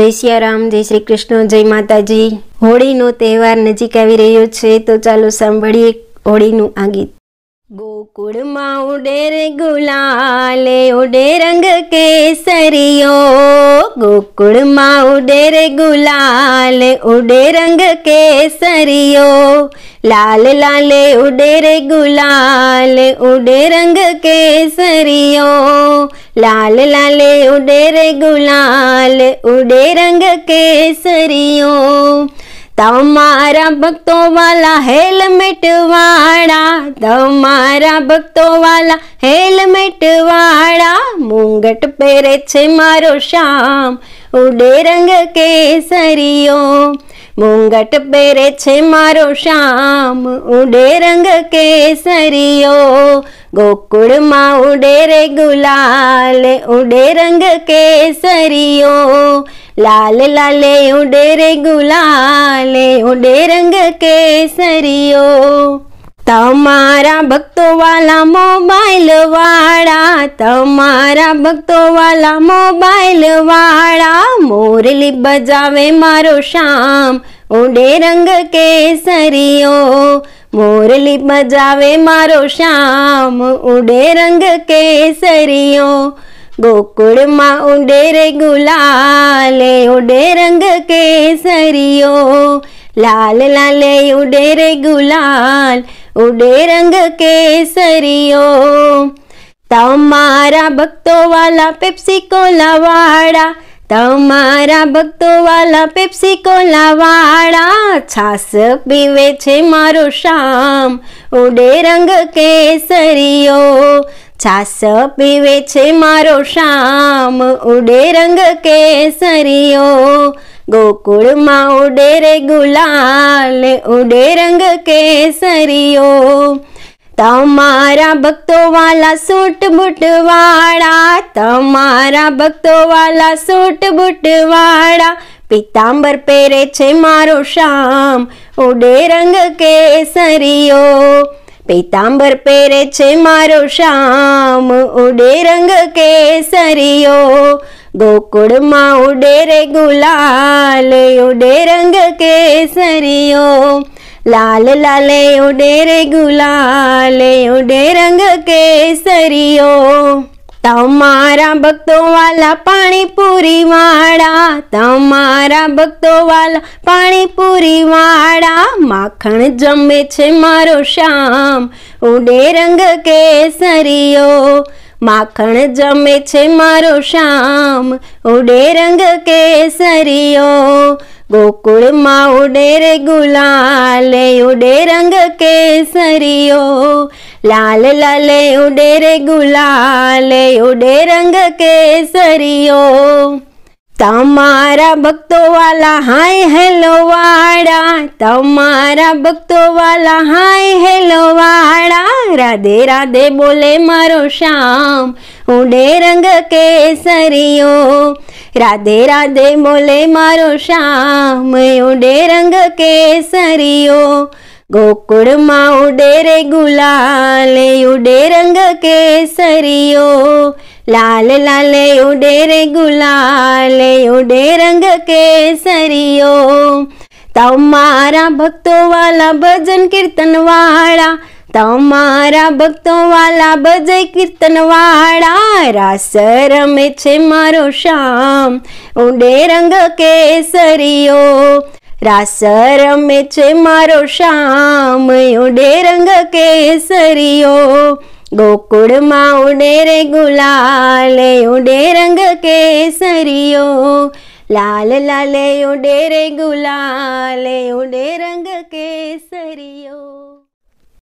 જય સિયારામ જય શ્રી કૃષ્ણ જય માતાજી હોળીનો તહેવાર નજીક આવી રહ્યો છે તો ચાલો સાંભળીએ હોળીનું આ ગીત ગોકુળમાં ઉડેર ગુલાલે ઉડે રંગ કેસરીઓ ગોકુળમાં ઉડેર રે ગુલાલે ઉડે રંગ કેસરીઓ લાલ લાલે ઉડે રે ગુલાલે ઉડે રંગ કેસરીઓ लाल लाले उड़े रे गुलाल उड़े रंग केसरियो તમારા ભક્તો વાલા હેલમેટ વાળા તમારા ભક્તો વાલા હેલમેટ વાળા મુંગટ પહેરે છે મારો શ્યામ ઉડે રંગ કેસરીઓ મુંગટ પહેરે છે મારો શ્યામ ઉડે રંગ કેસરીઓ ગોકુળમાં ઉડે રે ગુલાલ ઉડે રંગ કેસરીઓ લાલ લાલે ઉડે રે ગુલાલે ઉડે રંગ કેસરીઓ તમારા ભક્તો વાલા મોબાઈલ વાળા તમારા ભક્તો વાલા મોબાઈલ વાળા મોરલી બજાવે મારો શામ ઉડે રંગ કેસરીઓ મોરલી મજાવે મારો શ્યામ ઉડે રંગ કેસરીઓ ગોકુળમાં ઉડે રે ગુલાલે ઉડે રંગ કેસરીઓ લાલ લાલે ઉડે રે ગુલાલ ઉડે રંગ કેસરીઓ તમારા ભક્તો વાલા પેપ્સી કોલા વાળા તમારા ભક્તો વાલા પેપ્સી કોલા વાળા છાસ પીવે છે મારો શામ ઉડે રંગ કેસરીઓ છાસ પીવે છે મારો શામ ઉડે રંગ કેસરીઓ ગોકુળમાં ઉડે રે ગુલાલ ઉડે રંગ કેસરીઓ તમારા ભક્તો વાલા સૂટ બટવાડા તમારા ભક્તો વાલા સૂટ બટવાડા પીતાંબર પહેરે છે મારો શામ ઓડે રંગ કેસરીયો પીતાંબર પહેરે છે મારો શામ ઓડે રંગ કેસરીયો ગોકળમાં ઉડે રે ગુલાલ ઓડે રંગ કેસરીયો લાલ લાલે ઉડે રે ગુલાલે ઉડે રંગ કેસરીઓ તમારા ભક્તો વાલા પાણીપુરી વાળા તમારા ભક્તો વાલા પાણીપુરી વાળા માખણ જમે છે મારો શ્યામ ઉડે રંગ કેસરીઓ માખણ જમે છે મારો શ્યામ ઉડે રંગ કેસરીઓ ગોકુળમાં ઉડે રે ગુલાલે ઉડે રંગ કેસરીઓ લાલ લાલે ઉડે રે ગુલાલે ઉડે રંગ કેસરીઓ તમારા ભક્તો વાલા હાય હેલો વાળા તમારા ભક્તો વાલા હાય હેલો વાળા રાધે રાધે બોલે મારો શ્યામ ઉડે રંગ કેસરીઓ રાધે રાધે બોલે મારો શ્યામ ઉડે રંગ કેસરીઓ ગોકુળમાં ઉડે રે ગુલાલ ઉડે રંગ કેસરીઓ लाल उडे ला गुलाल उडे रंग केसर तव मारा वाला भजन कीर्तन वाला तव मारा वाला भजन रमे छे मारो श्याम रंग रास रासर छे मारो श्याम उडे रंग केसर ગોકુળમાં ઉડે રે ગુલાલે ઉડે રંગ કેસરીઓ લાલ લાલે ઉડે રે ગુલાલે ઉડે રંગ કેસરીઓ